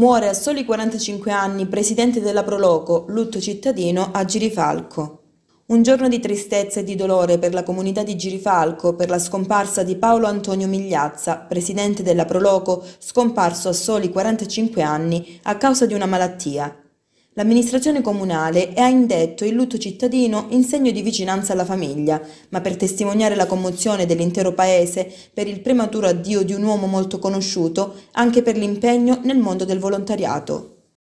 Muore a soli 45 anni presidente della Proloco, lutto cittadino a Girifalco. Un giorno di tristezza e di dolore per la comunità di Girifalco per la scomparsa di Paolo Antonio Migliazza, presidente della Proloco, scomparso a soli 45 anni a causa di una malattia. L'amministrazione comunale ha indetto il lutto cittadino in segno di vicinanza alla famiglia, ma per testimoniare la commozione dell'intero paese per il prematuro addio di un uomo molto conosciuto anche per l'impegno nel mondo del volontariato.